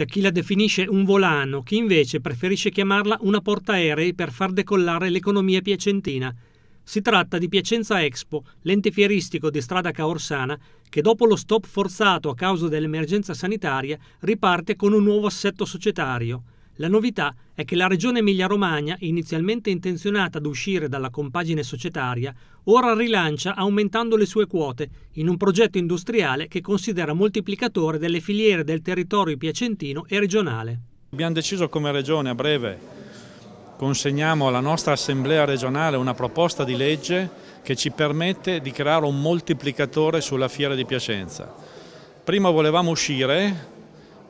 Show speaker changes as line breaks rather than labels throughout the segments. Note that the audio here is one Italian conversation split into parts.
C'è chi la definisce un volano, chi invece preferisce chiamarla una portaerei per far decollare l'economia piacentina. Si tratta di Piacenza Expo, l'ente fieristico di strada Caorsana, che dopo lo stop forzato a causa dell'emergenza sanitaria riparte con un nuovo assetto societario. La novità è che la regione Emilia-Romagna, inizialmente intenzionata ad uscire dalla compagine societaria, ora rilancia aumentando le sue quote in un progetto industriale che considera moltiplicatore delle filiere del territorio piacentino e regionale. Abbiamo deciso come regione a
breve consegniamo alla nostra assemblea regionale una proposta di legge che ci permette di creare un moltiplicatore sulla fiera di Piacenza. Prima volevamo uscire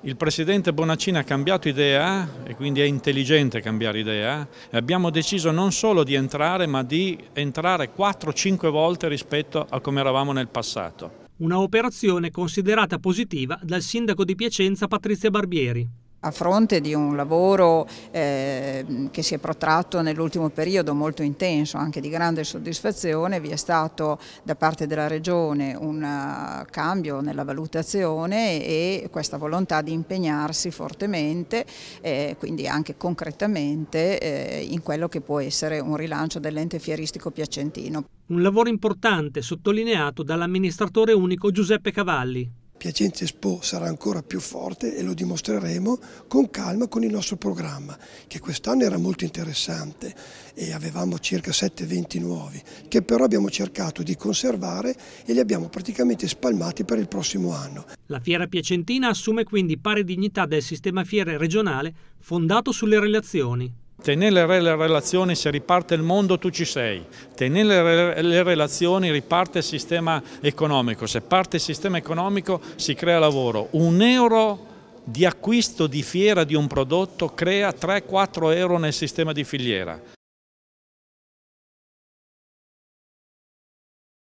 il presidente Bonaccini ha cambiato idea e quindi è intelligente cambiare idea. Abbiamo deciso non solo di entrare ma di entrare 4-5 volte rispetto a come eravamo
nel passato. Una operazione considerata positiva dal sindaco di Piacenza Patrizia Barbieri.
A fronte di un lavoro eh, che si è protratto nell'ultimo periodo molto intenso, anche di grande soddisfazione, vi è stato da parte della Regione un eh, cambio nella valutazione e questa volontà di impegnarsi fortemente, eh, quindi anche concretamente, eh, in quello che può essere un rilancio dell'ente fieristico piacentino.
Un lavoro importante sottolineato dall'amministratore unico Giuseppe Cavalli.
Piacenza Expo sarà ancora più forte e lo dimostreremo con calma con il nostro programma che quest'anno era molto interessante e avevamo circa 7 eventi nuovi che però abbiamo cercato di conservare e li abbiamo praticamente spalmati per il prossimo anno.
La fiera piacentina assume quindi pari dignità del sistema fiere regionale fondato sulle relazioni. Tenere le relazioni,
se riparte il mondo tu ci sei, tenere le relazioni riparte il sistema economico, se parte il sistema economico si crea lavoro, un euro di acquisto di fiera di un prodotto crea 3-4 euro nel sistema di filiera.